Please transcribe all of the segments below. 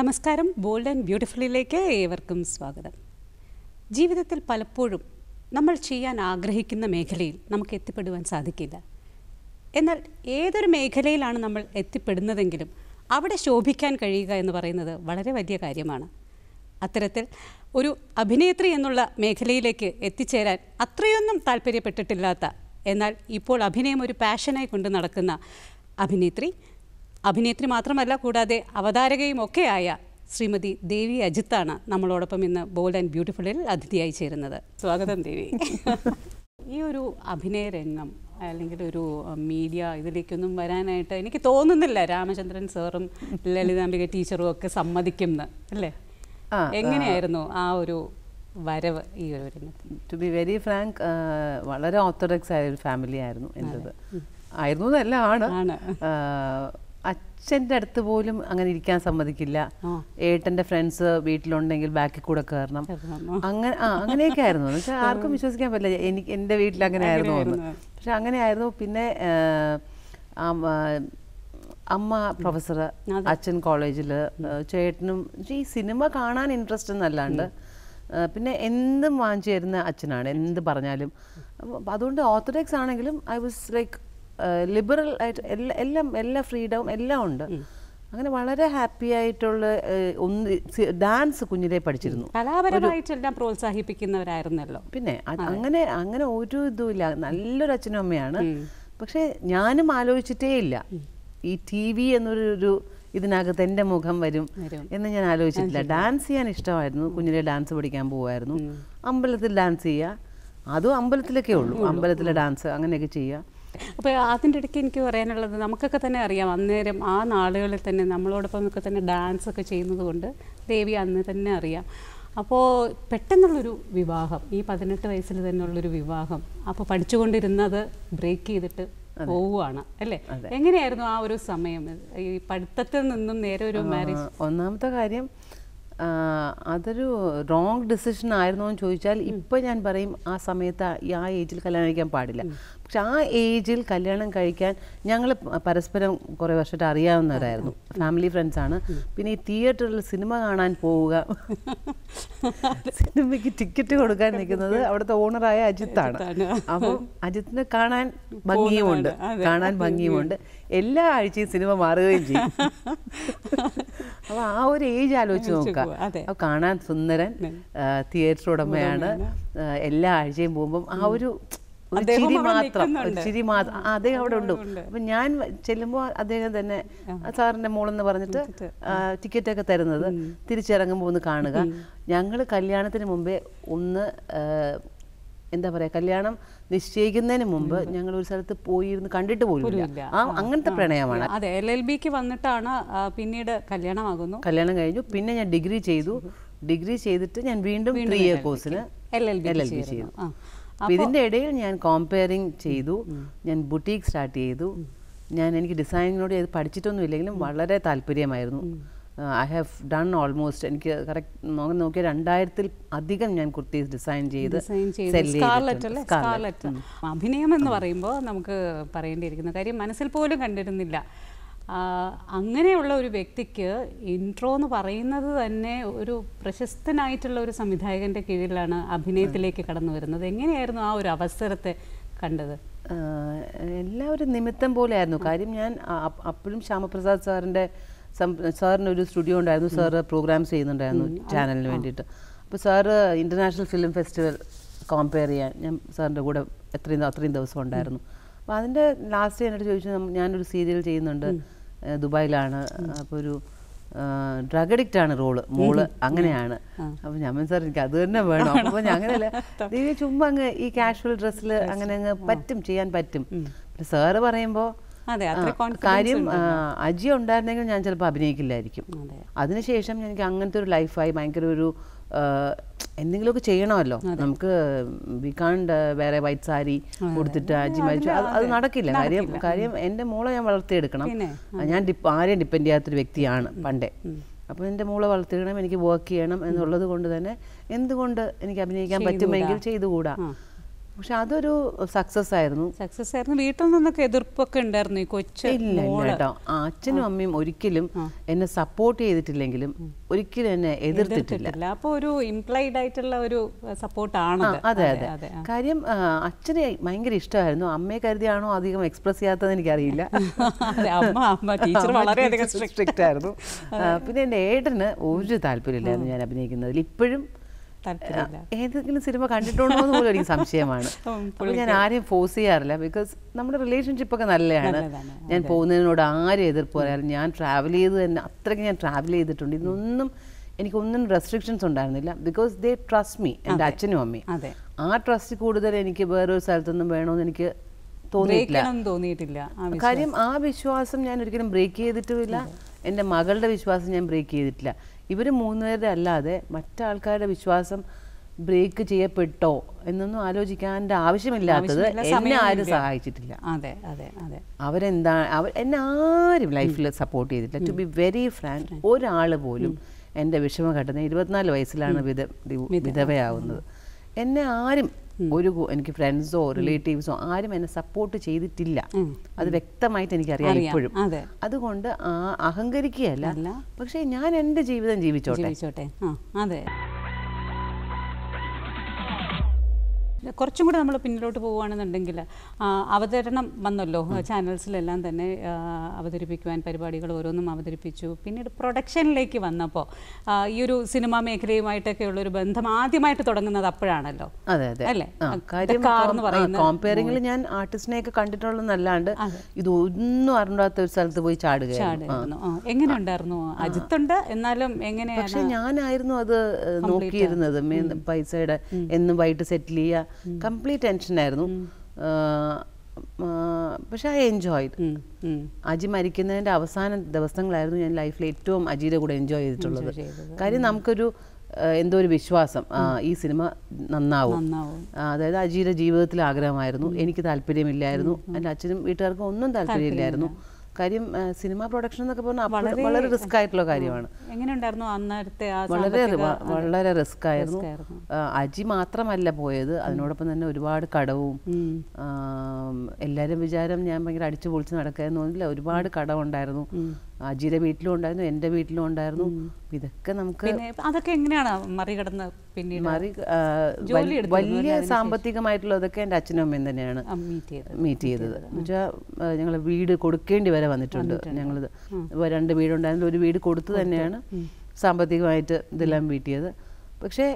നമസ്കാരം bold and ബ്യൂട്ടിഫുള്ളിലേക്ക് ഏവർക്കും സ്വാഗതം ജീവിതത്തിൽ പലപ്പോഴും നമ്മൾ ചെയ്യാൻ ആഗ്രഹിക്കുന്ന മേഖലയിൽ നമുക്ക് എത്തിപ്പെടുവാൻ സാധിക്കില്ല എന്നാൽ ഏതൊരു മേഖലയിലാണ് നമ്മൾ എത്തിപ്പെടുന്നതെങ്കിലും അവിടെ ശോഭിക്കാൻ കഴിയുക എന്ന് പറയുന്നത് വളരെ വലിയ കാര്യമാണ് അത്തരത്തിൽ ഒരു അഭിനേത്രി എന്നുള്ള മേഖലയിലേക്ക് എത്തിച്ചേരാൻ അത്രയൊന്നും താല്പര്യപ്പെട്ടിട്ടില്ലാത്ത എന്നാൽ ഇപ്പോൾ അഭിനയം ഒരു പാഷനായി കൊണ്ട് നടക്കുന്ന അഭിനേത്രി അഭിനേത്രി മാത്രമല്ല കൂടാതെ അവതാരകയും ഒക്കെയായ ശ്രീമതി ദേവി അജിത്താണ് നമ്മളോടൊപ്പം ഇന്ന് ബോൾഡ് ആൻഡ് ബ്യൂട്ടിഫുള്ളിൽ അതിഥിയായി ചേരുന്നത് സ്വാഗതം ദേവി ഈ ഒരു അഭിനയ രംഗം അല്ലെങ്കിൽ ഒരു മീഡിയ ഇതിലേക്കൊന്നും വരാനായിട്ട് എനിക്ക് തോന്നുന്നില്ല രാമചന്ദ്രൻ സാറും ലളിതാംബിക ടീച്ചറും ഒക്കെ സമ്മതിക്കുന്ന അല്ലേ എങ്ങനെയായിരുന്നു ആ ഒരു വരവ് ഈ ഒരു രംഗത്ത് ടു ബി വെരി ഫ്രാങ്ക് വളരെ ഓർത്തഡോക്സ് ആയ ഒരു ഫാമിലി ആയിരുന്നു എൻ്റെത് ആയിരുന്നു എന്നല്ല ആണ് അച്ഛൻ്റെ അടുത്ത് പോലും അങ്ങനെ ഇരിക്കാൻ സമ്മതിക്കില്ല ഏട്ടൻ്റെ ഫ്രണ്ട്സ് വീട്ടിലുണ്ടെങ്കിൽ ബാക്കിൽ കൂടെ കയറണം അങ്ങനെ ആ അങ്ങനെയൊക്കെ ആയിരുന്നു എന്നുവെച്ചാൽ ആർക്കും വിശ്വസിക്കാൻ പറ്റില്ല എനിക്ക് എൻ്റെ വീട്ടിൽ അങ്ങനെ ആയിരുന്നു എന്ന് പക്ഷെ ആയിരുന്നു പിന്നെ അമ്മ പ്രൊഫസർ അച്ഛൻ കോളേജിൽ ചേട്ടനും ഈ സിനിമ കാണാൻ ഇൻട്രസ്റ്റ് എന്നല്ലാണ്ട് പിന്നെ എന്തും വാങ്ങിച്ചു തരുന്ന അച്ഛനാണ് എന്ത് പറഞ്ഞാലും അതുകൊണ്ട് ഓർത്തഡോക്സ് ആണെങ്കിലും ഐ വാസ് ലൈക്ക് ലിബറൽ ആയിട്ട് എല്ലാ എല്ലാം എല്ലാ ഫ്രീഡവും എല്ലാം ഉണ്ട് അങ്ങനെ വളരെ ഹാപ്പി ആയിട്ടുള്ള ഒന്ന് ഡാൻസ് കുഞ്ഞിലെ പഠിച്ചിരുന്നു കലാപരമായിട്ടെല്ലാം പ്രോത്സാഹിപ്പിക്കുന്നവരായിരുന്നല്ലോ പിന്നെ അങ്ങനെ അങ്ങനെ ഒരു ഇതുമില്ല നല്ലൊരു അച്ഛനും അമ്മയാണ് പക്ഷെ ഞാനും ആലോചിച്ചിട്ടേ ഇല്ല ഈ ടി വി എന്നൊരു ഒരു ഇതിനകത്ത് എൻ്റെ മുഖം വരും എന്ന് ഞാൻ ആലോചിച്ചിട്ടില്ല ഡാൻസ് ചെയ്യാൻ ഇഷ്ടമായിരുന്നു കുഞ്ഞിലെ ഡാൻസ് പഠിക്കാൻ പോകുമായിരുന്നു അമ്പലത്തിൽ ഡാൻസ് ചെയ്യുക അതും അമ്പലത്തിലൊക്കെ ഉള്ളൂ അമ്പലത്തിലെ ഡാൻസ് അങ്ങനെയൊക്കെ ചെയ്യുക അപ്പോൾ അതിൻ്റെ ഇടയ്ക്ക് എനിക്ക് പറയാനുള്ളത് നമുക്കൊക്കെ തന്നെ അറിയാം അന്നേരം ആ നാളുകളിൽ തന്നെ നമ്മളോടൊപ്പം ഒക്കെ തന്നെ ഡാൻസ് ഒക്കെ ചെയ്യുന്നത് കൊണ്ട് ദേവി അന്ന് തന്നെ അറിയാം അപ്പോൾ പെട്ടെന്നുള്ളൊരു വിവാഹം ഈ പതിനെട്ട് വയസ്സിൽ തന്നെ ഉള്ളൊരു വിവാഹം അപ്പോൾ പഠിച്ചുകൊണ്ടിരുന്നത് ബ്രേക്ക് ചെയ്തിട്ട് പോവുകയാണ് അല്ലേ എങ്ങനെയായിരുന്നു ആ ഒരു സമയം ഈ പഠിത്തത്തിൽ നിന്നും നേരെ ഒരു മാരേജ് ഒന്നാമത്തെ കാര്യം അതൊരു റോങ് ഡിസിഷൻ ആയിരുന്നോ എന്ന് ചോദിച്ചാൽ ഇപ്പം ഞാൻ പറയും ആ സമയത്ത് ആ ഏജിൽ കല്യാണം കഴിക്കാൻ പാടില്ല പക്ഷെ ആ ഏജിൽ കല്യാണം കഴിക്കാൻ ഞങ്ങൾ പരസ്പരം കുറേ വർഷമായിട്ട് അറിയാവുന്നവരായിരുന്നു ഫാമിലി ഫ്രണ്ട്സാണ് പിന്നെ ഈ തിയേറ്ററിൽ സിനിമ കാണാൻ പോവുക സിനിമയ്ക്ക് ടിക്കറ്റ് കൊടുക്കാൻ നിൽക്കുന്നത് അവിടുത്തെ ഓണറായ അജിത്താണ് അപ്പോൾ അജിത്തിനെ കാണാൻ ഭംഗിയുമുണ്ട് കാണാൻ ഭംഗിയുമുണ്ട് എല്ലാ ആഴ്ചയും സിനിമ മാറുകയും ചെയ്യും അപ്പോൾ ആ ഒരു ഏജ് ആലോചിച്ച് നോക്കുക അപ്പോൾ കാണാൻ സുന്ദരൻ തിയേറ്റർ ഉടമയാണ് എല്ലാ ആഴ്ചയും പോകുമ്പം ആ ഒരു ഒരു ചിരി മാത്രം ചിരി മാത്രം അദ്ദേഹം അവിടെ ഉണ്ട് അപ്പൊ ഞാൻ ചെല്ലുമ്പോൾ അദ്ദേഹം തന്നെ സാറിന്റെ മോളെന്ന് പറഞ്ഞിട്ട് ടിക്കറ്റ് ഒക്കെ തരുന്നത് തിരിച്ചിറങ്ങുമ്പോൾ ഒന്ന് കാണുക ഞങ്ങൾ കല്യാണത്തിന് മുമ്പേ ഒന്ന് എന്താ പറയുക കല്യാണം നിശ്ചയിക്കുന്നതിന് മുമ്പ് ഞങ്ങൾ ഒരു സ്ഥലത്ത് പോയിരുന്ന് കണ്ടിട്ട് പോലും അങ്ങനത്തെ പ്രണയമാണ് അതെ എൽ എൽ ബിക്ക് വന്നിട്ടാണ് പിന്നീട് കല്യാണമാകുന്നു കല്യാണം കഴിഞ്ഞു പിന്നെ ഞാൻ ഡിഗ്രി ചെയ്തു ഡിഗ്രി ചെയ്തിട്ട് ഞാൻ വീണ്ടും ഇയർ കോഴ്സിന് എൽ എൽ ബി ചെയ്തു അപ്പോൾ ഇതിൻ്റെ ഇടയിൽ ഞാൻ കോമ്പയറിങ് ചെയ്തു ഞാൻ ബുട്ടീക്ക് സ്റ്റാർട്ട് ചെയ്തു ഞാൻ എനിക്ക് ഡിസൈനിങ്ങിനോട് ഇത് പഠിച്ചിട്ടൊന്നും ഇല്ലെങ്കിലും വളരെ താല്പര്യമായിരുന്നു ഐ ഹാവ് ഡൺ ഓൾമോസ്റ്റ് എനിക്ക് കറക്റ്റ് നോക്കി നോക്കിയ രണ്ടായിരത്തിൽ അധികം ഞാൻ കുർത്തീസ് ഡിസൈൻ ചെയ്ത് അഭിനയം എന്ന് പറയുമ്പോൾ നമുക്ക് പറയേണ്ടിയിരിക്കുന്ന കാര്യം മനസ്സിൽ പോലും കണ്ടിരുന്നില്ല അങ്ങനെയുള്ള ഒരു വ്യക്തിക്ക് ഇൻട്രോ എന്ന് പറയുന്നത് തന്നെ ഒരു പ്രശസ്തനായിട്ടുള്ള ഒരു സംവിധായകൻ്റെ കീഴിലാണ് അഭിനയത്തിലേക്ക് കടന്നു വരുന്നത് എങ്ങനെയായിരുന്നു ആ ഒരു അവസരത്തെ കണ്ടത് എല്ലാവരും നിമിത്തം പോലെയായിരുന്നു കാര്യം ഞാൻ അപ്പോഴും ശ്യാമപ്രസാദ് സാറിൻ്റെ സാറിന് ഒരു സ്റ്റുഡിയോ ഉണ്ടായിരുന്നു സാറ് പ്രോഗ്രാംസ് ചെയ്യുന്നുണ്ടായിരുന്നു ചാനലിന് വേണ്ടിയിട്ട് അപ്പോൾ sir international film festival compere ചെയ്യാൻ ഞാൻ സാറിൻ്റെ കൂടെ എത്രയും അത്രയും ദിവസം ഉണ്ടായിരുന്നു അപ്പോൾ അതിൻ്റെ ലാസ്റ്റ് എന്നോട് ചോദിച്ചു ഞാനൊരു സീരിയൽ ചെയ്യുന്നുണ്ട് ദുബായിലാണ് അപ്പൊ ഒരു ഡ്രഗ് അഡിക്റ്റ് ആണ് റോള് മോള് അങ്ങനെയാണ് അപ്പൊ ഞാൻ സാർ എനിക്ക് അത് തന്നെ വേണം അപ്പൊ അങ്ങനെയല്ല ദേവി ചുമ്മാ അങ്ങ് ഈ കാഷ്വൽ ഡ്രസ്സിൽ അങ്ങനെ അങ്ങ് പറ്റും ചെയ്യാൻ പറ്റും സാറ് പറയുമ്പോൾ കാര്യം അജി ഉണ്ടായിരുന്നെങ്കിൽ ഞാൻ ചിലപ്പോ അഭിനയിക്കില്ലായിരിക്കും അതിനുശേഷം എനിക്ക് അങ്ങനത്തെ ഒരു ലൈഫായി ഭയങ്കര ഒരു എന്തെങ്കിലുമൊക്കെ ചെയ്യണമല്ലോ നമുക്ക് വി കാണ്ട് വേറെ വൈറ്റ് സാരി കൊടുത്തിട്ട് അജി മരിച്ചു അത് നടക്കില്ല കാര്യം കാര്യം എൻ്റെ മോളെ ഞാൻ വളർത്തിയെടുക്കണം ഞാൻ ആരെയും ഡിപ്പെൻഡ് ചെയ്യാത്തൊരു വ്യക്തിയാണ് പണ്ടേ അപ്പോൾ എൻ്റെ മോളെ വളർത്തിക്കണം എനിക്ക് വർക്ക് ചെയ്യണം എന്നുള്ളത് കൊണ്ട് തന്നെ എന്തുകൊണ്ട് എനിക്ക് അഭിനയിക്കാൻ പറ്റുമെങ്കിൽ ചെയ്തുകൂടാ പക്ഷെ അതൊരു സക്സസ് ആയിരുന്നു സക്സസ് ആയിരുന്നു വീട്ടിൽ നിന്നൊക്കെ എതിർപ്പൊക്കെ ഉണ്ടായിരുന്നു ഈ ഇല്ല കേട്ടോ അച്ഛനും അമ്മയും ഒരിക്കലും എന്നെ സപ്പോർട്ട് ചെയ്തിട്ടില്ലെങ്കിലും ഒരിക്കലും എന്നെ എതിർത്തിട്ടില്ല അപ്പോൾ ഒരു ഇംപ്ലൈഡ് ആയിട്ടുള്ള ഒരു സപ്പോർട്ടാണ് അതെ അതെ കാര്യം അച്ഛനെ ഭയങ്കര ഇഷ്ടമായിരുന്നു അമ്മയെ കരുതിയാണോ അധികം എക്സ്പ്രസ് ചെയ്യാത്തത് എനിക്കറിയില്ല വളരെയധികം സ്ട്രിക്റ്റ് ആയിരുന്നു പിന്നെ എന്റെ ഏടന് ഒരു താല്പര്യമില്ലായിരുന്നു ഞാൻ അഭിനയിക്കുന്നതിൽ ഇപ്പോഴും ഏതെങ്കിലും സിനിമ കണ്ടിട്ടുണ്ടോ എന്ന് പോലും എനിക്ക് സംശയമാണ് അപ്പോൾ ഞാൻ ആരെയും ഫോഴ്സ് ചെയ്യാറില്ല ബിക്കോസ് നമ്മുടെ റിലേഷൻഷിപ്പ് ഒക്കെ നല്ലതാണ് ഞാൻ പോകുന്നതിനോട് ആരും എതിർപ്പ് പറയാറ് ഞാൻ ട്രാവൽ ചെയ്ത് തന്നെ അത്രയ്ക്ക് ഞാൻ ട്രാവൽ ചെയ്തിട്ടുണ്ട് ഇതൊന്നും എനിക്കൊന്നും റെസ്ട്രിക്ഷൻസ് ഉണ്ടായിരുന്നില്ല ബിക്കോസ് ദേ ട്രസ്റ്റ് മീ എൻ്റെ അച്ഛനും അമ്മയും ആ ട്രസ്റ്റ് കൂടുതൽ എനിക്ക് വേറൊരു സ്ഥലത്തൊന്നും വേണമെന്ന് എനിക്ക് തോന്നിയിട്ടില്ല കാര്യം ആ വിശ്വാസം ഞാൻ ഒരിക്കലും ബ്രേക്ക് ചെയ്തിട്ടുമില്ല എൻ്റെ മകളുടെ വിശ്വാസം ഞാൻ ബ്രേക്ക് ചെയ്തിട്ടില്ല ഇവർ മൂന്നുപേരുടെ അല്ലാതെ മറ്റാൾക്കാരുടെ വിശ്വാസം ബ്രേക്ക് ചെയ്യപ്പെട്ടോ എന്നൊന്നും ആലോചിക്കാൻ്റെ ആവശ്യമില്ലാത്തത് എന്നെ ആരും സഹായിച്ചിട്ടില്ല അതെ അതെ അതെ അവരെന്താ അവർ എന്നെ ആരും ലൈഫിൽ സപ്പോർട്ട് ചെയ്തിട്ടില്ല ടു ബി വെരി ഫ്രാങ്ക് ഒരാൾ പോലും എൻ്റെ വിഷമഘട്ടന ഇരുപത്തിനാല് വയസ്സിലാണ് വിധ വിധവയാവുന്നത് എന്നെ ആരും ഒരു എനിക്ക് ഫ്രണ്ട്സോ റിലേറ്റീവ്സോ ആരും എന്നെ സപ്പോർട്ട് ചെയ്തിട്ടില്ല അത് വ്യക്തമായിട്ട് എനിക്ക് അറിയാം ഇപ്പോഴും അതുകൊണ്ട് ആ അഹങ്കരിക്കുകയല്ല പക്ഷേ ഞാൻ എൻ്റെ ജീവിതം ജീവിച്ചോട്ടെ അതെ കുറച്ചും കൂടെ നമ്മൾ പിന്നിലോട്ട് പോകുകയാണെന്നുണ്ടെങ്കിൽ അവതരണം വന്നല്ലോ ചാനൽസിലെല്ലാം തന്നെ അവതരിപ്പിക്കുവാൻ പരിപാടികൾ ഓരോന്നും അവതരിപ്പിച്ചു പിന്നീട് പ്രൊഡക്ഷനിലേക്ക് വന്നപ്പോൾ ഈ ഒരു സിനിമാ മേഖലയുമായിട്ടൊക്കെ ഉള്ള ഒരു ബന്ധം ആദ്യമായിട്ട് തുടങ്ങുന്നത് അപ്പോഴാണല്ലോ അതെ അതെ ഞാൻ ആർട്ടിസ്റ്റിനെയൊക്കെ കണ്ടിട്ടുള്ളതല്ലാണ്ട് ഇതൊന്നും അറിഞ്ഞാത്ത ഒരു സ്ഥലത്ത് പോയി ചാടുക എങ്ങനെ ഉണ്ടായിരുന്നു അജിത്തുണ്ട് എന്നാലും എങ്ങനെയാണ് പക്ഷെ ഞാനായിരുന്നു അത് നോക്കിയിരുന്നത് പൈസയുടെ എന്നും വൈകിട്ട് സെറ്റിൽ ചെയ്യുക കംപ്ലീറ്റ് ടെൻഷനായിരുന്നു പക്ഷെ ഐ എൻജോയ് അജി മരിക്കുന്നതിൻ്റെ അവസാന ദിവസങ്ങളായിരുന്നു ഞാൻ ലൈഫിൽ ഏറ്റവും അജിയുടെ കൂടെ എൻജോയ് ചെയ്തിട്ടുള്ളത് കാര്യം നമുക്കൊരു എന്തോ ഒരു വിശ്വാസം ഈ സിനിമ നന്നാവും അതായത് അജിയുടെ ജീവിതത്തിൽ ആഗ്രഹമായിരുന്നു എനിക്ക് താല്പര്യമില്ലായിരുന്നു എൻ്റെ അച്ഛനും വീട്ടുകാർക്കും ഒന്നും താല്പര്യമില്ലായിരുന്നു കാര്യം സിനിമ പ്രൊഡക്ഷൻ എന്നൊക്കെ പറഞ്ഞാൽ വളരെ റിസ്ക് ആയിട്ടുള്ള കാര്യമാണ് അന്നത്തെ വളരെ വളരെ റിസ്ക് ആയിരുന്നു അജി മാത്രമല്ല പോയത് അതിനോടൊപ്പം തന്നെ ഒരുപാട് കടവും എല്ലാവരും വിചാരം ഞാൻ ഭയങ്കര അടിച്ചു പൊളിച്ച് നടക്കുക എന്ന് തോന്നില്ല ഒരുപാട് കടവുണ്ടായിരുന്നു അജിയുടെ വീട്ടിലും ഉണ്ടായിരുന്നു എന്റെ വീട്ടിലും ഉണ്ടായിരുന്നു ഇതൊക്കെ നമുക്ക് അതൊക്കെ എങ്ങനെയാണ് മറികടന്ന് പിന്നീട് മറി വലിയ അതൊക്കെ എന്റെ അച്ഛനും അമ്മയും തന്നെയാണ് മീറ്റ് ചെയ്തത് എന്നുവെച്ചാ ഞങ്ങള് വീട് കൊടുക്കേണ്ടി വരെ വന്നിട്ടുണ്ട് ഞങ്ങളിത് രണ്ട് വീടുണ്ടായിരുന്നു ഒരു വീട് കൊടുത്തു തന്നെയാണ് സാമ്പത്തികമായിട്ട് ഇതെല്ലാം വീട്ടിയത് പക്ഷേ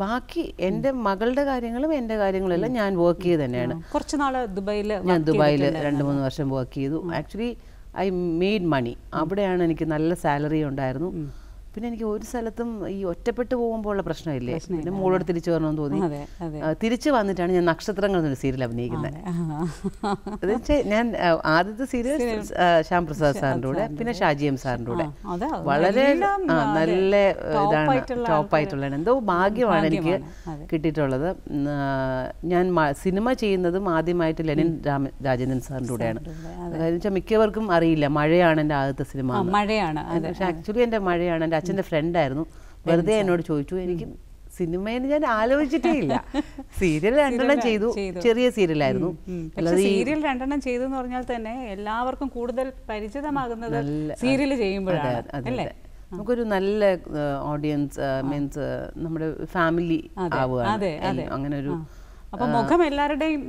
ബാക്കി എന്റെ മകളുടെ കാര്യങ്ങളും കാര്യങ്ങളും കാര്യങ്ങളെല്ലാം ഞാൻ വർക്ക് ചെയ്ത് തന്നെയാണ് കുറച്ച് നാൾ ദുബായിൽ ഞാൻ ദുബായിൽ രണ്ട് മൂന്ന് വർഷം വർക്ക് ചെയ്തു ആക്ച്വലി ഐ മെയ്ഡ് മണി അവിടെയാണ് എനിക്ക് നല്ല സാലറി ഉണ്ടായിരുന്നു പിന്നെ എനിക്ക് ഒരു സ്ഥലത്തും ഈ ഒറ്റപ്പെട്ടു പോകുമ്പോഴുള്ള പ്രശ്നമില്ലേ പിന്നെ മോളോട് തിരിച്ചു വരണമെന്ന് തോന്നി തിരിച്ചു വന്നിട്ടാണ് ഞാൻ നക്ഷത്രങ്ങൾ എന്നൊരു സീരിയൽ അഭിനയിക്കുന്നത് എന്നുവെച്ചാൽ ഞാൻ ആദ്യത്തെ സീരിയൽ ശ്യാം പ്രസാദ് സാറിൻ്റെ കൂടെ പിന്നെ ഷാജി എം സാറിൻ്റെ കൂടെ വളരെ നല്ല ഇതാണ് ടോപ്പായിട്ടുള്ളതാണ് എന്തോ ഭാഗ്യമാണ് എനിക്ക് കിട്ടിയിട്ടുള്ളത് ഞാൻ സിനിമ ചെയ്യുന്നതും ആദ്യമായിട്ട് ലെനിൻ രാമ രാജേന്ദ്രൻ സാറിൻ്റെ കൂടെയാണ് അതായത് വെച്ചാൽ മിക്കവർക്കും അറിയില്ല മഴയാണ് എൻ്റെ ആദ്യത്തെ സിനിമ മഴയാണ് പക്ഷെ ആക്ച്വലി എൻ്റെ മഴയാണ് എൻ്റെ അച്ഛൻ്റെ ഫ്രണ്ടായിരുന്നു വെറുതെ എന്നോട് ചോദിച്ചു എനിക്ക് സിനിമയിൽ ഞാൻ ആലോചിച്ചിട്ടേ ഇല്ല സീരിയൽ രണ്ടെണ്ണം ചെയ്തു ചെറിയ സീരിയലായിരുന്നു സീരിയൽ രണ്ടെണ്ണം ചെയ്തു എന്ന് പറഞ്ഞാൽ തന്നെ എല്ലാവർക്കും കൂടുതൽ പരിചിതമാകുന്നത് സീരിയൽ ചെയ്യുമ്പോഴാണ് അല്ലേ നമുക്കൊരു നല്ല ഓഡിയൻസ് മീൻസ് നമ്മുടെ ഫാമിലി ആവുക അങ്ങനെ ഒരു അപ്പൊ മുഖം എല്ലാവരുടെയും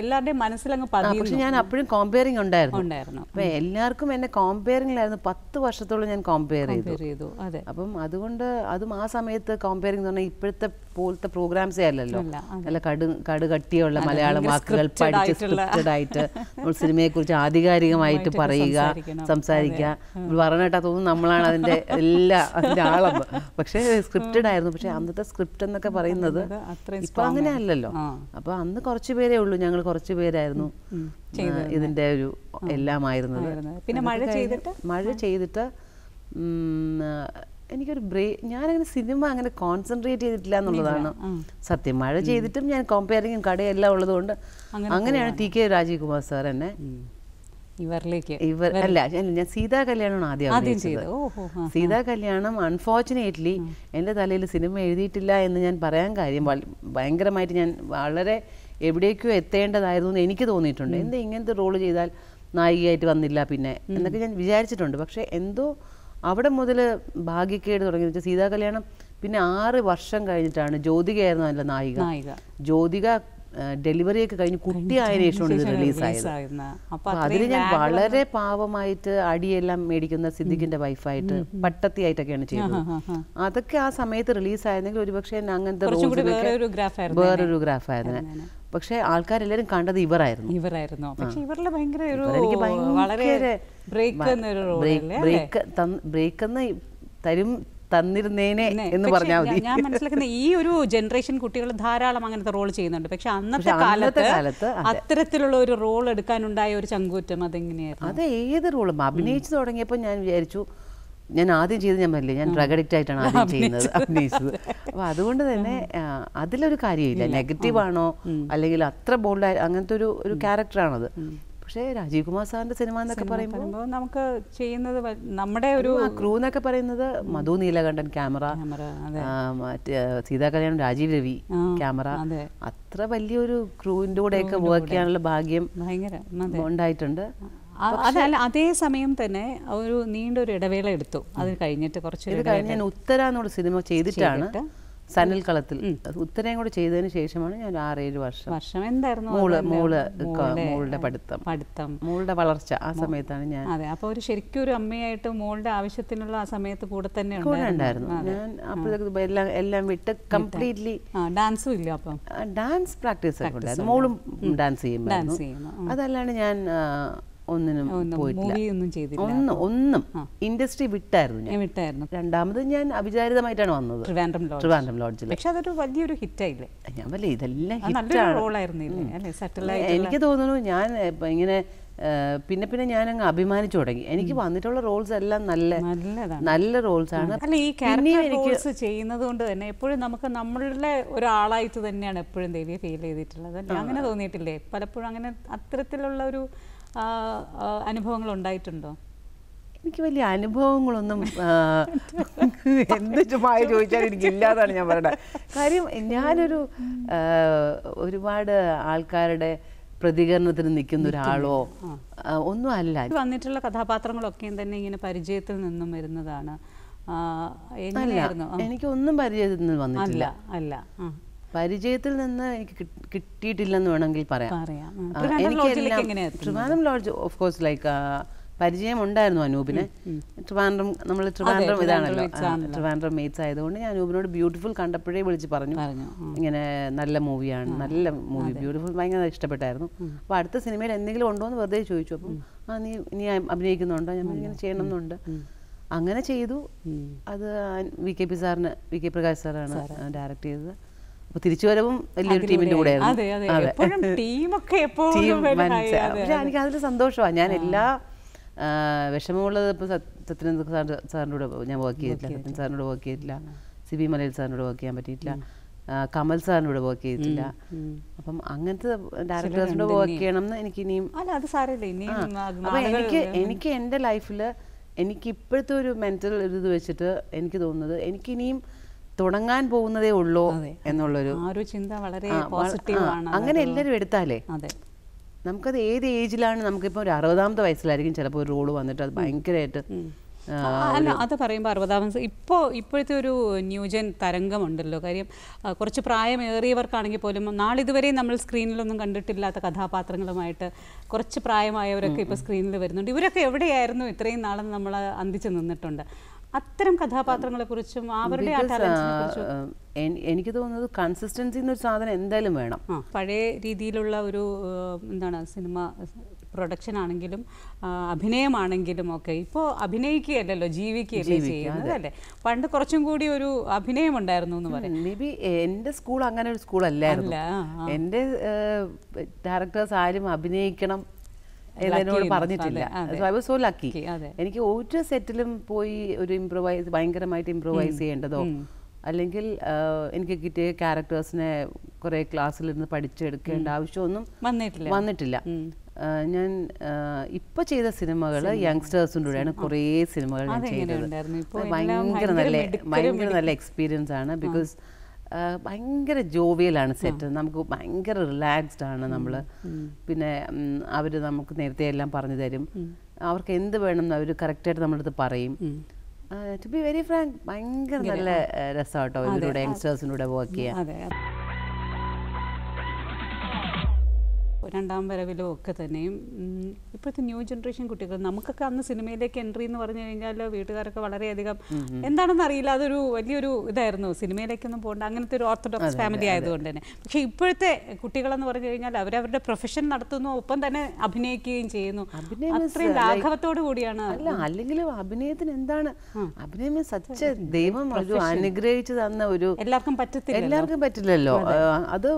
എല്ലാവരുടെയും മനസ്സിലങ്ങ് പതിയും പക്ഷെ ഞാൻ അപ്പോഴും കോമ്പയറിംഗ് ഉണ്ടായിരുന്നു അപ്പൊ എല്ലാവർക്കും എന്നെ കോമ്പയറിംഗിലായിരുന്നു പത്ത് വർഷത്തോളം ഞാൻ കോമ്പയർ ചെയ്തു അതെ അപ്പം അതുകൊണ്ട് അതും ആ സമയത്ത് കോമ്പയറിംഗ് എന്ന് പറഞ്ഞാൽ ഇപ്പോഴത്തെ പോലത്തെ പ്രോഗ്രാംസേ അല്ലല്ലോ നല്ല കടു കട്ടിയുള്ള മലയാളം വാക്കുകൾ പഠിച്ച് സ്ക്രിപ്റ്റഡ് ആയിട്ട് നമ്മൾ കുറിച്ച് ആധികാരികമായിട്ട് പറയുക സംസാരിക്കുക പറഞ്ഞിട്ട് തോന്നുന്നു നമ്മളാണ് അതിന്റെ എല്ലാ അതിന്റെ ആളം പക്ഷേ സ്ക്രിപ്റ്റഡ് ആയിരുന്നു പക്ഷെ അന്നത്തെ സ്ക്രിപ്റ്റ് എന്നൊക്കെ പറയുന്നത് ഇപ്പൊ അങ്ങനെ അല്ലല്ലോ അപ്പോൾ അന്ന് കുറച്ചു പേരേ ഉള്ളൂ ഞങ്ങൾ കുറച്ചു പേരായിരുന്നു ഇതിന്റെ ഒരു എല്ലാമായിരുന്നത് പിന്നെ മഴ ചെയ്തിട്ട് മഴ ചെയ്തിട്ട് എനിക്കൊരു ബ്രേ ഞാനങ്ങനെ സിനിമ അങ്ങനെ കോൺസെൻട്രേറ്റ് ചെയ്തിട്ടില്ല എന്നുള്ളതാണ് സത്യം മഴ ചെയ്തിട്ടും ഞാൻ കമ്പയറിങ്ങും കടയെല്ലാം ഉള്ളതുകൊണ്ട് അങ്ങനെയാണ് T K Rajeev Kumar sir എന്നെ ഇവരിലേക്ക് ഇവർ അല്ല ഞാൻ സീതാ കല്യാണമാണ് ആദ്യം സീതാ കല്യാണം അൺഫോർച്ചുനേറ്റ്ലി എൻ്റെ തലയിൽ സിനിമ എഴുതിയിട്ടില്ല എന്ന് ഞാൻ പറയാൻ കാര്യം ഭയങ്കരമായിട്ട് ഞാൻ വളരെ എവിടേക്കോ എത്തേണ്ടതായിരുന്നു എന്ന് എനിക്ക് തോന്നിയിട്ടുണ്ട് എന്താ ഇങ്ങനത്തെ റോള് ചെയ്താൽ നായികയായിട്ട് വന്നില്ല പിന്നെ എന്നൊക്കെ ഞാൻ വിചാരിച്ചിട്ടുണ്ട് പക്ഷേ എന്തോ അവിടെ മുതൽ ഭാഗ്യക്കേട് തുടങ്ങി സീതാ കല്യാണം പിന്നെ ആറ് വർഷം കഴിഞ്ഞിട്ടാണ് ജ്യോതികയായിരുന്നു നല്ല നായിക ജ്യോതിക ഡെലിവറി ഒക്കെ കഴിഞ്ഞ് കുട്ടിയായതിനു ശേഷമാണ് ഇത് റിലീസായത് അപ്പൊ അതിൽ ഞാൻ വളരെ പാവമായിട്ട് അടിയെല്ലാം മേടിക്കുന്ന സിദ്ദിഖിന്റെ വൈഫായിട്ട് പട്ടത്തി ആയിട്ടൊക്കെയാണ് ചെയ്തത് അതൊക്കെ ആ സമയത്ത് റിലീസായിരുന്നെങ്കിൽ ഒരുപക്ഷെ അങ്ങനത്തെ വേറൊരു ഗ്രാഫായിരുന്നു പക്ഷേ ആൾക്കാരെല്ലാരും കണ്ടത് ഇവരായിരുന്നു ഇവരായിരുന്നു പക്ഷേ ഇവരുടെ ഭയങ്കര ഒരു എനിക്ക് ബ്രേക്ക് എന്ന് തരും തന്നിരുന്നേനെ എന്ന് പറഞ്ഞാൽ മതി ഞാൻ മനസ്സിലാക്കുന്ന ഈ ഒരു ജനറേഷൻ കുട്ടികൾ ധാരാളം അങ്ങനത്തെ റോൾ ചെയ്യുന്നുണ്ട് പക്ഷെ അന്നത്തെ കാലത്ത് അത്തരത്തിലുള്ള ഒരു റോൾ എടുക്കാനുണ്ടായ ഒരു ചങ്കൂറ്റം അതെങ്ങനെയായിരുന്നു അത് ഏത് റോളും അഭിനയിച്ചു തുടങ്ങിയപ്പോൾ ഞാൻ വിചാരിച്ചു ഞാൻ ആദ്യം ചെയ്ത് ഞാൻ പറഞ്ഞില്ലേ ഞാൻ ഡ്രഗ് അഡിക്റ്റ് ആയിട്ടാണ് ആദ്യം ചെയ്യുന്നത് അഭിനയിച്ചത് അപ്പോൾ അതുകൊണ്ട് തന്നെ അതിലൊരു കാര്യമില്ല നെഗറ്റീവ് ആണോ അല്ലെങ്കിൽ അത്ര ബോൾഡായി അങ്ങനത്തെ ഒരു ഒരു ക്യാരക്ടറാണത് പക്ഷേ രാജീവ് കുമാർ സാറിന്റെ സിനിമ എന്നൊക്കെ പറയുമ്പോൾ നമുക്ക് ചെയ്യുന്നത് നമ്മുടെ ഒരു ക്രൂ എന്നൊക്കെ പറയുന്നത് മധു നീലകണ്ഠൻ ക്യാമറ സീതാ കല്യാണം രാജീവ് രവി ക്യാമറ അത്ര വലിയൊരു ക്രൂവിന്റെ കൂടെയൊക്കെ വർക്ക് ചെയ്യാനുള്ള ഭാഗ്യം ഉണ്ടായിട്ടുണ്ട് അതല്ല സമയം തന്നെ ഒരു നീണ്ടൊരു ഇടവേള എടുത്തു അത് കഴിഞ്ഞിട്ട് കുറച്ച് ഞാൻ ഉത്തര എന്നുള്ള സിനിമ ചെയ്തിട്ടാണ് സനൽ കളത്തിൽ ഉത്തരയും കൂടെ ചെയ്തതിന് ശേഷമാണ് ഞാൻ ആറേഴ് വർഷം വർഷം എന്തായിരുന്നു മൂള് മൂള് മോളുടെ പഠിത്തം പഠിത്തം മൂളുടെ വളർച്ച ആ സമയത്താണ് ഞാൻ അതെ അപ്പോൾ ഒരു ശരിക്കും ഒരു അമ്മയായിട്ട് മോളുടെ ആവശ്യത്തിനുള്ള ആ സമയത്ത് കൂടെ തന്നെ ഉണ്ടായിരുന്നു ഞാൻ അപ്പോഴത്തേക്ക് എല്ലാം എല്ലാം വിട്ട് കംപ്ലീറ്റ്ലി ഡാൻസും ഇല്ല അപ്പൊ ഡാൻസ് പ്രാക്ടീസ് മോളും ഡാൻസ് ചെയ്യും അതല്ലാണ്ട് ഞാൻ ഒന്നിനും പോയിട്ടില്ല ഒന്നും ഒന്നും ഇൻഡസ്ട്രി വിട്ടായിരുന്നു ഞാൻ വിട്ടായിരുന്നു രണ്ടാമത് ഞാൻ അവിചാരിതമായിട്ടാണ് വന്നത് ട്രിവാൻഡ്രം ലോഡ്ജിൽ പക്ഷെ അതൊരു വലിയൊരു ഹിറ്റായില്ലേ ഞാൻ വല്ല ഇതെല്ലാം ഹിറ്റാണ് എനിക്ക് തോന്നുന്നു ഞാൻ ഇങ്ങനെ പിന്നെ പിന്നെ ഞാൻ അങ്ങ് അഭിമാനിച്ചു തുടങ്ങി എനിക്ക് വന്നിട്ടുള്ള റോൾസ് എല്ലാം നല്ല നല്ല റോൾസ് ആണ് അല്ല ഈ റോൾസ് ചെയ്യുന്നത് കൊണ്ട് തന്നെ എപ്പോഴും നമുക്ക് നമ്മളുടെ ഒരാളായിട്ട് തന്നെയാണ് എപ്പോഴും ദേവിയെ ഫീൽ ചെയ്തിട്ടുള്ളത് അങ്ങനെ തോന്നിയിട്ടില്ലേ പലപ്പോഴും അങ്ങനെ അത്തരത്തിലുള്ള ഒരു അനുഭവങ്ങൾ ഉണ്ടായിട്ടുണ്ടോ എനിക്ക് വലിയ അനുഭവങ്ങളൊന്നും എന്ത് ചുമ്മാ ചോദിച്ചാൽ എനിക്കില്ലാതാണ് ഞാൻ പറയുന്നത് കാര്യം ഞാനൊരു ഒരുപാട് ആൾക്കാരുടെ പ്രതികരണത്തിന് നിൽക്കുന്ന ഒരാളോ ഒന്നും അല്ല വന്നിട്ടുള്ള കഥാപാത്രങ്ങളൊക്കെയും തന്നെ ഇങ്ങനെ പരിചയത്തിൽ നിന്നും വരുന്നതാണ് എനിക്കൊന്നും പരിചയത്തിൽ നിന്ന് വന്നിട്ടില്ല അല്ല അല്ല പരിചയത്തിൽ നിന്ന് എനിക്ക് കിട്ടിയിട്ടില്ലെന്ന് വേണമെങ്കിൽ പറയാം എനിക്ക് Trivandrum lodge of course like പരിചയം ഉണ്ടായിരുന്നു അനൂപിന് ട്രിവാൻഡ്രം നമ്മൾ ട്രിവാൻഡ്രം ഇതാണല്ലോ ട്രിവാൻഡ്രം മേറ്റ്സ് ആയതുകൊണ്ട് ഞാൻ അനൂപിനോട് ബ്യൂട്ടിഫുൾ കണ്ടപ്പോഴേ വിളിച്ച് പറഞ്ഞു ഇങ്ങനെ നല്ല മൂവിയാണ് നല്ല മൂവി ബ്യൂട്ടിഫുൾ ഭയങ്കര ഇഷ്ടപ്പെട്ടായിരുന്നു അപ്പോൾ അടുത്ത സിനിമയിൽ എന്തെങ്കിലും ഉണ്ടോ എന്ന് വെറുതെ ചോദിച്ചു അപ്പം ആ നീ നീ അഭിനയിക്കുന്നുണ്ടോ ഞാൻ ഇങ്ങനെ ചെയ്യണമെന്നുണ്ട് അങ്ങനെ ചെയ്തു അത് വി കെ പി സാറിന് വി കെ പ്രകാശ് സാറാണ് ഡയറക്റ്റ് ചെയ്തത് അപ്പോൾ തിരിച്ചു വരവും വലിയൊരു ടീമിൻ്റെ കൂടെ പക്ഷേ എനിക്ക് അതിൽ സന്തോഷമാണ് ഞാൻ എല്ലാ വിഷമമുള്ളത് ഇപ്പോൾ സത്യനന്ദ സാറിൻ്റെ കൂടെ ഞാൻ വർക്ക് ചെയ്തിട്ടില്ല സത്യൻ സാറിനോട് വർക്ക് ചെയ്തിട്ടില്ല സിബി മലയിൽ സാറിനോട് വർക്ക് ചെയ്യാൻ പറ്റിയിട്ടില്ല കമൽ സാറിനോട് വർക്ക് ചെയ്തിട്ടില്ല അപ്പം അങ്ങനത്തെ ഡയറക്ടേഴ്സിനോട് വർക്ക് ചെയ്യണം എന്ന് എനിക്ക് ഇനിയും അപ്പൊ എനിക്ക് എനിക്ക് എൻ്റെ ലൈഫില് എനിക്ക് ഇപ്പോഴത്തെ ഒരു ഒരു ഇത് വെച്ചിട്ട് എനിക്ക് തോന്നുന്നത് എനിക്കിനിയും തുടങ്ങാൻ പോകുന്നതേ ഉള്ളൂ എന്നുള്ളൊരു ചിന്ത വളരെ പോസിറ്റീവാണ് അങ്ങനെ എല്ലാവരും എടുത്താലേ നമുക്കത് ഏത് ഏജിലാണ് നമുക്കിപ്പോ ഒരു അറുപതാമത്തെ വയസ്സിലായിരിക്കും ചിലപ്പോൾ ഒരു റോള് വന്നിട്ട് അത് ഭയങ്കരമായിട്ട് അല്ല അത് പറയുമ്പോൾ അറുപതാമത് ഇപ്പോൾ ഇപ്പോഴത്തെ ഒരു ന്യൂജൻ തരംഗമുണ്ടല്ലോ കാര്യം കുറച്ച് പ്രായമേറിയവർക്കാണെങ്കിൽ പോലും നാളിതുവരെയും നമ്മൾ സ്ക്രീനിലൊന്നും കണ്ടിട്ടില്ലാത്ത കഥാപാത്രങ്ങളുമായിട്ട് കുറച്ച് പ്രായമായവരൊക്കെ ഇപ്പോൾ സ്ക്രീനിൽ വരുന്നുണ്ട് ഇവരൊക്കെ എവിടെയായിരുന്നു ഇത്രയും നാളെന്ന് നമ്മൾ അന്തിച്ച് നിന്നിട്ടുണ്ട് അത്തരം കഥാപാത്രങ്ങളെക്കുറിച്ചും അവരുടെ എനിക്ക് തോന്നുന്നത് കൺസിസ്റ്റൻസി എന്നൊരു സാധനം എന്തായാലും വേണം പഴയ രീതിയിലുള്ള ഒരു എന്താണ് സിനിമ പ്രൊഡക്ഷൻ ആണെങ്കിലും അഭിനയമാണെങ്കിലും ഒക്കെ ഇപ്പോൾ അഭിനയിക്കുകയല്ലോ ജീവിക്കുകയല്ലേ ചെയ്യുന്നത് അല്ലേ പണ്ട് കുറച്ചും കൂടി ഒരു അഭിനയം ഉണ്ടായിരുന്നു എന്ന് പറയുന്നത് മേ ബി എൻ്റെ സ്കൂൾ അങ്ങനെ ഒരു സ്കൂളല്ലായിരുന്നു എൻ്റെ ഡയറക്ടേഴ്സ് ആരും അഭിനയിക്കണം എന്നോട് പറഞ്ഞിട്ടില്ല so I was so lucky എനിക്ക് ഒരു സെറ്റിലും പോയി ഒരു ഇംപ്രൂവൈസ് ഭയങ്കരമായിട്ട് ഇംപ്രൂവൈസ് ചെയ്യേണ്ടതോ അല്ലെങ്കിൽ എനിക്ക് കിട്ടിയ ക്യാരക്ടേഴ്സിനെ കുറേ ക്ലാസ്സിലിരുന്ന് പഠിച്ചെടുക്കേണ്ട ആവശ്യമൊന്നും വന്നിട്ടില്ല വന്നിട്ടില്ല ഞാൻ ഇപ്പൊ ചെയ്ത സിനിമകൾ യങ്സ്റ്റേഴ്സിൻ്റെ കൂടെയാണ് കുറേ സിനിമകൾ ഞാൻ ചെയ്തത് ഭയങ്കര നല്ല ഭയങ്കര നല്ല എക്സ്പീരിയൻസ് ആണ് ബിക്കോസ് ഭയങ്കര ജോവിയലാണ് സെറ്റ് നമുക്ക് ഭയങ്കര റിലാക്സ്ഡ് ആണ് നമ്മൾ പിന്നെ അവർ നമുക്ക് നേരത്തെ എല്ലാം പറഞ്ഞു തരും അവർക്ക് എന്ത് വേണമെന്ന് അവർ കറക്റ്റായിട്ട് നമ്മളടുത്ത് പറയും ടു ബി വെരി ഫ്രാങ്ക് ഭയങ്കര നല്ല രസമാട്ടോ ഇവരുടെ യങ്സ്റ്റേഴ്സിൻ്റെ കൂടെ വർക്ക് ചെയ്യാം രണ്ടാം വരവിലോ ഒക്കെ തന്നെയും ഇപ്പോഴത്തെ ന്യൂ ജനറേഷൻ കുട്ടികൾ നമുക്കൊക്കെ അന്ന് സിനിമയിലേക്ക് എൻട്രി എന്ന് പറഞ്ഞു കഴിഞ്ഞാൽ വീട്ടുകാരൊക്കെ വളരെയധികം എന്താണെന്ന് അറിയില്ല അതൊരു വലിയൊരു ഇതായിരുന്നു സിനിമയിലേക്കൊന്നും പോകണ്ട അങ്ങനത്തെ ഒരു ഓർത്തഡോക്സ് ഫാമിലി ആയതുകൊണ്ട് തന്നെ പക്ഷേ ഇപ്പോഴത്തെ കുട്ടികളെന്ന് പറഞ്ഞു കഴിഞ്ഞാൽ അവരവരുടെ പ്രൊഫഷൻ നടത്തുന്നു ഒപ്പം തന്നെ അഭിനയിക്കുകയും ചെയ്യുന്നു അത്രയും ലാഘവത്തോടു കൂടിയാണ് അല്ല അല്ലെങ്കിലും അഭിനയത്തിന് എന്താണ് അഭിനയം സച്ച ദൈവം ഒരു അനുഗ്രഹിച്ചു തന്ന ഒരു എല്ലാവർക്കും പറ്റത്തില്ല എല്ലാവർക്കും പറ്റില്ലല്ലോ അത്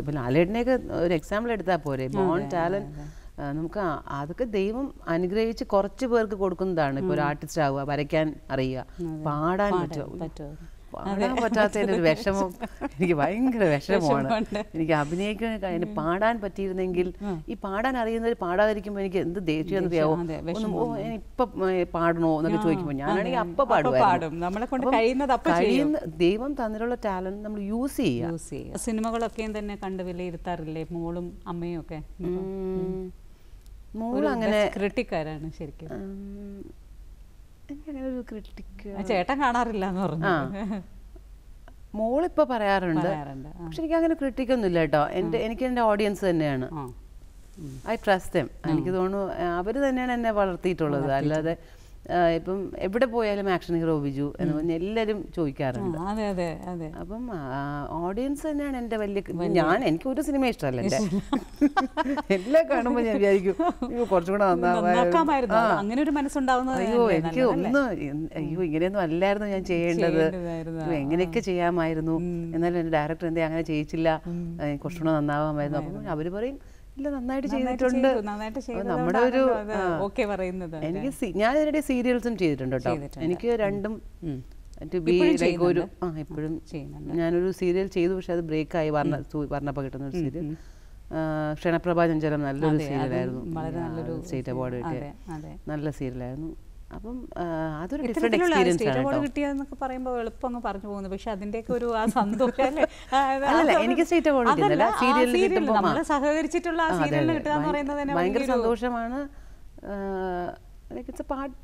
ഇപ്പം ലാലേടിനെയൊക്കെ ഒരു എക്സാമ്പിൾ എടുത്താൽ പോരെ ബോൺ ടാലന്റ് നമുക്ക് അതൊക്കെ ദൈവം അനുഗ്രഹിച്ച് കുറച്ച് പേർക്ക് കൊടുക്കുന്നതാണ് ഇപ്പൊ ഒരു ആർട്ടിസ്റ്റ് ആവുക വരയ്ക്കാൻ അറിയുക പാടാൻ പറ്റുക പാടാൻ പറ്റാത്തതിൻ്റെ ഒരു വിഷമം എനിക്ക് ഭയങ്കര വിഷമമാണ് എനിക്ക് അഭിനയിക്കാൻ അതിന് പാടാൻ പറ്റിയിരുന്നെങ്കിൽ ഈ പാടാൻ അറിയുന്നവർ പാടാതിരിക്കുമ്പോൾ എനിക്ക് എന്ത് ദേഷ്യം എന്നറിയാവോ ഇപ്പൊ പാടണോ എന്നൊക്കെ ചോദിക്കുമ്പോൾ ഞാനാണെങ്കിൽ അപ്പ പാടും ദൈവം തന്നിട്ടുള്ള ടാലന്റ് നമ്മൾ യൂസ് ചെയ്യുക സിനിമകളൊക്കെ തന്നെ കണ്ട് വിലയിരുത്താറില്ലേ മോളും അമ്മയും ഒക്കെ മോളും അങ്ങനെ ക്രിട്ടിക്കാരാണ് ശരിക്കും എനിക്ക് ചേട്ടൻ കാണാറില്ല എന്ന് പറഞ്ഞു മോളിപ്പോ പറയാറുണ്ട് പക്ഷെ എനിക്ക് അങ്ങനെ ക്രിട്ടിക്കൊന്നും ഇല്ല കേട്ടോ എൻ്റെ എനിക്ക് എൻ്റെ ഓഡിയൻസ് തന്നെയാണ് ഐ ട്രസ്റ്റ് എനിക്ക് തോന്നുന്നു അവര് തന്നെയാണ് എന്നെ വളർത്തിയിട്ടുള്ളത് അല്ലാതെ ഇപ്പം എവിടെ പോയാലും ആക്ഷൻ ഹീറോ ബിജു എന്ന് പറഞ്ഞ് എല്ലാവരും ചോദിക്കാറുണ്ട് അപ്പം ഓഡിയൻസ് തന്നെയാണ് എൻ്റെ വലിയ ഞാൻ എനിക്ക് ഒരു സിനിമ ഇഷ്ടമല്ല എൻ്റെ എല്ലാം കാണുമ്പോൾ ഞാൻ വിചാരിക്കും അയ്യോ കുറച്ചും കൂടെ അങ്ങനെ ഒരു അയ്യോ എനിക്ക് ഒന്ന് അയ്യോ ഇങ്ങനെയൊന്നും അല്ലായിരുന്നു ഞാൻ ചെയ്യേണ്ടത് എങ്ങനെയൊക്കെ ചെയ്യാമായിരുന്നു എന്നാലും എൻ്റെ ഡയറക്ടർ എന്തേ അങ്ങനെ ചെയ്യിച്ചില്ല കുറച്ചും കൂടെ നന്നാവാമായിരുന്നു അപ്പം അവർ പറയും ഇല്ല നന്നായിട്ട് ചെയ്തിട്ടുണ്ട് നമ്മുടെ ഒരു ഓക്കെ പറയുന്നത് എനിക്ക് ഞാൻ ഇതിനിടെ സീരിയൽസും ചെയ്തിട്ടുണ്ട് കേട്ടോ എനിക്ക് രണ്ടും ഒരു ആ എപ്പോഴും ഞാനൊരു സീരിയൽ ചെയ്തു പക്ഷെ അത് ബ്രേക്ക് ആയി വർണ്ണപ്പ കിട്ടുന്ന ഒരു സീരിയൽ ക്ഷണപ്രഭാ നല്ലൊരു സീരിയലായിരുന്നു സ്റ്റേറ്റ് അവാർഡ് കിട്ടിയ നല്ല സീരിയലായിരുന്നു അപ്പം അതൊരു ഡിഫറെന്റ് എക്സ്പീരിയൻസ് ആണ് കിട്ടിയെന്നൊക്കെ പറയുമ്പോൾ എളുപ്പം അങ്ങ് പറഞ്ഞു പോകുന്നു പക്ഷെ അതിന്റെയൊക്കെ ഒരു ആ സന്തോഷം അല്ലേ എനിക്ക് സ്റ്റേറ്റ് അവാർഡ് കിട്ടുന്നില്ല സീരിയലിൽ നമ്മൾ സഹകരിച്ചിട്ടുള്ള ആ സീരിയലിൽ കിട്ടുക എന്ന് പറയുന്നത് തന്നെ ഭയങ്കര സന്തോഷമാണ് ലൈക്ക് പാർട്ട്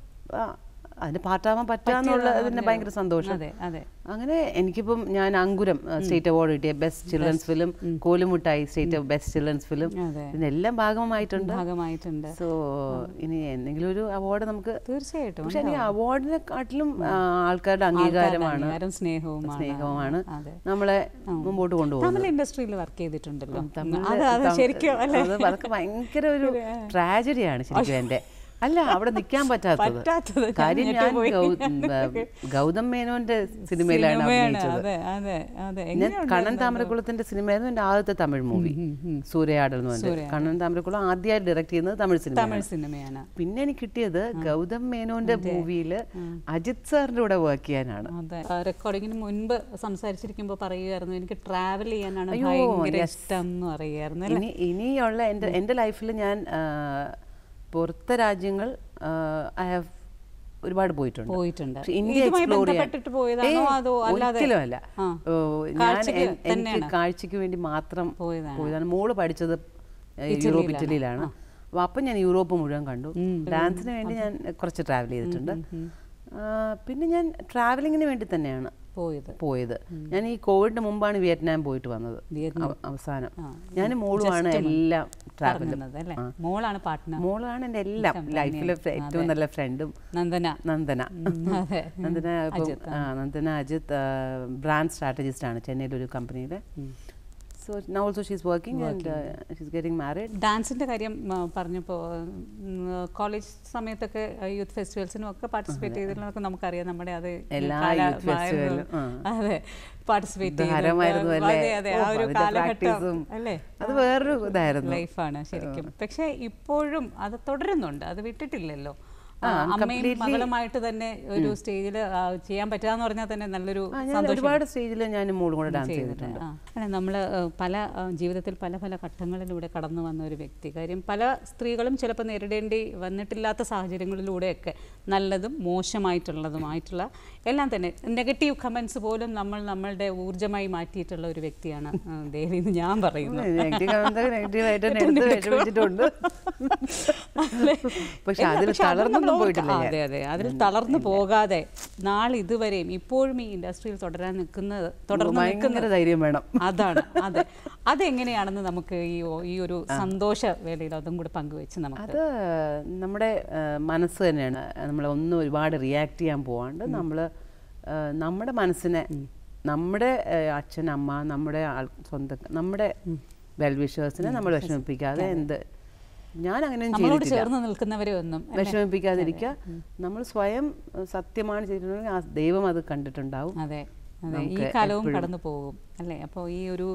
അതിന് പാട്ടാവാൻ പറ്റാന്നുള്ള അതിന് ഭയങ്കര സന്തോഷം അതെ അതെ അങ്ങനെ എനിക്കിപ്പം ഞാൻ അങ്കുരം സ്റ്റേറ്റ് അവാർഡ് കിട്ടിയ best children's film Kolumittayi state of best children's film ഇതിനെല്ലാം ഭാഗമായിട്ടുണ്ട് ഭാഗമായിട്ടുണ്ട് സോ ഇനി എന്തെങ്കിലും ഒരു അവാർഡ് നമുക്ക് തീർച്ചയായിട്ടും പക്ഷെ എനിക്ക് കാട്ടിലും ആൾക്കാരുടെ അംഗീകാരമാണ് സ്നേഹവും സ്നേഹവുമാണ് നമ്മളെ മുമ്പോട്ട് കൊണ്ടുപോകുന്നത് ഇൻഡസ്ട്രിയിൽ വർക്ക് ചെയ്തിട്ടുണ്ടല്ലോ അത് ഭയങ്കര ഒരു ട്രാജഡിയാണ് ശരിക്കും എന്റെ അല്ല അവിടെ നിൽക്കാൻ പറ്റാത്തത് കാര്യം ഞാൻ ഗൗതം മേനോന്റെ സിനിമയിലാണ് അഭിനയിച്ചത് കണ്ണൻ താമരക്കുളത്തിന്റെ സിനിമയായിരുന്നു എന്റെ ആദ്യത്തെ തമിഴ് മൂവി സൂര്യയാടൽ എന്ന് പറഞ്ഞത് കണ്ണൻ താമരക്കുളം ആദ്യമായി ഡയറക്ട് ചെയ്യുന്നത് തമിഴ് സിനിമ തമിഴ് സിനിമയാണ് പിന്നെ എനിക്ക് കിട്ടിയത് ഗൗതം മേനോന്റെ മൂവിയിൽ അജിത് സാറിന്റെ കൂടെ വർക്ക് ചെയ്യാനാണ് റെക്കോർഡിങ്ങിന് മുൻപ് സംസാരിച്ചിരിക്കുമ്പോൾ പറയുമായിരുന്നു എനിക്ക് ട്രാവൽ ചെയ്യാനാണ് ഇഷ്ടം എന്ന് ഇനിയുള്ള എന്റെ ലൈഫിൽ ഞാൻ പുറത്തെ രാജ്യങ്ങൾ ഐ ഹാവ് ഒരുപാട് പോയിട്ടുണ്ട് പോയിട്ടുണ്ട് ഇന്ത്യ എക്സ്പ്ലോർ ഒരിക്കലും അല്ല ഞാൻ എനിക്ക് കാഴ്ചക്ക് വേണ്ടി മാത്രം പോയതാണ് മോള് പഠിച്ചത് യൂറോപ്പ് ഇറ്റലിയിലാണ് അപ്പൊ അപ്പം ഞാൻ യൂറോപ്പ് മുഴുവൻ കണ്ടു ഡാൻസിന് വേണ്ടി ഞാൻ കുറച്ച് ട്രാവൽ ചെയ്തിട്ടുണ്ട് പിന്നെ ഞാൻ ട്രാവലിങ്ങിന് വേണ്ടി തന്നെയാണ് പോയത് പോയത് ഞാൻ ഈ കോവിഡിന് മുമ്പാണ് വിയറ്റ്നാം പോയിട്ട് വന്നത് അവസാനം ഞാൻ മോളുമാണ് എല്ലാം ട്രാവൽ മോളാണ് പാർട്ട്ണർ മോളാണ് എൻ്റെ എല്ലാം ലൈഫിലെ ഏറ്റവും നല്ല ഫ്രണ്ടും നന്ദന നന്ദന നന്ദന നന്ദന അജിത് ബ്രാൻഡ് സ്ട്രാറ്റജിസ്റ്റ് ആണ് ചെന്നൈയിലെ ഒരു കമ്പനിയിലെ so now also she's working and she's getting married ഡാൻസിൻ്റെ കാര്യം പറഞ്ഞപ്പോൾ കോളേജ് സമയത്തൊക്കെ യൂത്ത് ഫെസ്റ്റിവൽസിനും ഒക്കെ പാർട്ടിസിപ്പേറ്റ് ചെയ്തിരുന്നതൊക്കെ നമുക്കറിയാം നമ്മുടെ അത് അതെ പാർട്ടിസിപ്പേറ്റ് ചെയ്തു വേറൊരു ലൈഫാണ് ശരിക്കും പക്ഷേ ഇപ്പോഴും അത് തുടരുന്നുണ്ട് അത് വിട്ടിട്ടില്ലല്ലോ മകളുമായിട്ട് തന്നെ ഒരു സ്റ്റേജിൽ ചെയ്യാൻ പറ്റാന്ന് പറഞ്ഞാൽ തന്നെ നല്ലൊരു ഒരുപാട് സ്റ്റേജിൽ ഞാൻ മോളും കൂടെ ഡാൻസ് ചെയ്തിട്ടുണ്ട് അല്ല നമ്മൾ പല ജീവിതത്തിൽ പല പല ഘട്ടങ്ങളിലൂടെ കടന്നു വന്ന ഒരു വ്യക്തി കാര്യം പല സ്ത്രീകളും ചിലപ്പോൾ നേരിടേണ്ടി വന്നിട്ടില്ലാത്ത സാഹചര്യങ്ങളിലൂടെയൊക്കെ നല്ലതും മോശമായിട്ടുള്ളതുമായിട്ടുള്ള എല്ലാം തന്നെ നെഗറ്റീവ് കമൻസ് പോലും നമ്മൾ നമ്മളുടെ ഊർജ്ജമായി മാറ്റിയിട്ടുള്ള ഒരു വ്യക്തിയാണ് ദേവി എന്ന് ഞാൻ പറയുന്നത് ഒന്നും പോയിട്ടില്ല അതെ അതെ അതിൽ തളർന്നു പോകാതെ ഇതുവരെയും ഇപ്പോഴും ഈ ഇൻഡസ്ട്രിയിൽ തുടരാൻ നിൽക്കുന്നത് തുടർന്ന് നിൽക്കുന്ന ധൈര്യം വേണം അതാണ് അതെ അതെങ്ങനെയാണെന്ന് നമുക്ക് ഈ ഈ ഒരു സന്തോഷ വേളയിൽ അതും കൂടെ പങ്കുവെച്ച് നമുക്ക് അത് നമ്മുടെ മനസ്സ് തന്നെയാണ് നമ്മൾ ഒന്ന് ഒരുപാട് റിയാക്ട് ചെയ്യാൻ പോവാണ്ട് നമ്മൾ നമ്മുടെ മനസ്സിനെ നമ്മുടെ അച്ഛൻ അമ്മ നമ്മുടെ സ്വന്തം നമ്മുടെ വെൽവിഷേഴ്സിനെ നമ്മൾ വിഷമിപ്പിക്കാതെ എന്ത് ഞാൻ അങ്ങനെ നമ്മളോട് ചേർന്ന് ഒന്നും വിഷമിപ്പിക്കാതിരിക്കുക നമ്മൾ സ്വയം സത്യമാണ് ചെയ്തിട്ടുണ്ടെങ്കിൽ ആ ദൈവം അത് കണ്ടിട്ടുണ്ടാവും അതെ അതെ ഈ കാലവും കടന്നു പോകും അല്ലേ അപ്പോൾ ഈ ഒരു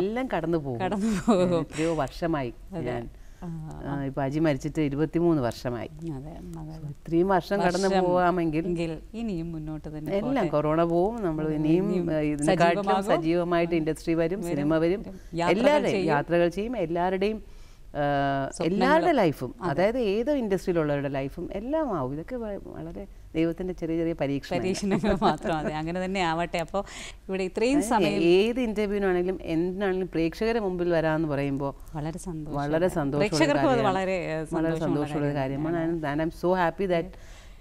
എല്ലാം കടന്നു പോകും കടന്നു പോകും എത്രയോ വർഷമായി ഞാൻ ഇപ്പൊ അജി മരിച്ചിട്ട് ഇരുപത്തിമൂന്ന് വർഷമായി ഇത്രയും വർഷം കടന്നു പോവാമെങ്കിൽ ഇനിയും മുന്നോട്ട് തന്നെ എല്ലാം കൊറോണ പോവും നമ്മൾ ഇനിയും ഇതിനെക്കാട്ടിലും സജീവമായിട്ട് ഇൻഡസ്ട്രി വരും സിനിമ വരും എല്ലാവരുടെയും യാത്രകൾ ചെയ്യും എല്ലാവരുടെയും എല്ലാവരുടെ ലൈഫും അതായത് ഏത് ഇൻഡസ്ട്രിയിലുള്ളവരുടെ ലൈഫും എല്ലാം ആവും ഇതൊക്കെ വളരെ ദൈവത്തിന്റെ ചെറിയ ചെറിയ പരീക്ഷ പരീക്ഷണങ്ങൾ മാത്രം അതെ അങ്ങനെ തന്നെ ആവട്ടെ അപ്പോൾ ഇവിടെ ഇത്രയും സമയം ഏത് ഇന്റർവ്യൂവിനാണെങ്കിലും എന്തിനാണെങ്കിലും പ്രേക്ഷകരെ മുമ്പിൽ വരാമെന്ന് പറയുമ്പോൾ വളരെ സന്തോഷം വളരെ സന്തോഷം വളരെ സന്തോഷമുള്ള കാര്യമാണ് I am so happy that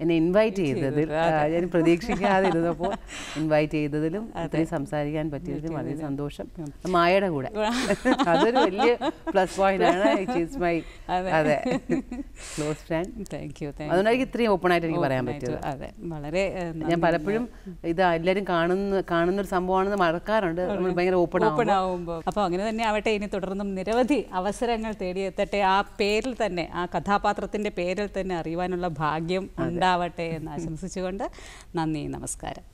എന്നെ ഇൻവൈറ്റ് ചെയ്തതിൽ ഞാൻ പ്രതീക്ഷിക്കാതെ ഇരുന്നപ്പോൾ ഇൻവൈറ്റ് ചെയ്തതിലും അത്രയും സംസാരിക്കാൻ പറ്റിയതിലും വളരെ സന്തോഷം മായയുടെ കൂടെ അതൊരു വലിയ പ്ലസ് പോയിന്റ് ആണ് മൈ അതെ ക്ലോസ് ഫ്രണ്ട് താങ്ക് യു അതുകൊണ്ട് എനിക്ക് ഇത്രയും ഓപ്പൺ ആയിട്ട് എനിക്ക് പറയാൻ പറ്റിയത് അതെ വളരെ ഞാൻ പലപ്പോഴും ഇത് എല്ലാവരും കാണുന്ന കാണുന്ന ഒരു സംഭവമാണെന്ന് മറക്കാറുണ്ട് നമ്മൾ ഭയങ്കര ഓപ്പൺ ഓപ്പൺ ആവുമ്പോൾ അപ്പോൾ അങ്ങനെ തന്നെ ആവട്ടെ ഇനി തുടർന്നും നിരവധി അവസരങ്ങൾ തേടിയെത്തട്ടെ ആ പേരിൽ തന്നെ ആ കഥാപാത്രത്തിന്റെ പേരിൽ തന്നെ അറിയുവാനുള്ള ഭാഗ്യം ഉണ്ടാവും ഉണ്ടാവട്ടെ എന്ന് ആശംസിച്ചുകൊണ്ട് നന്ദി നമസ്കാരം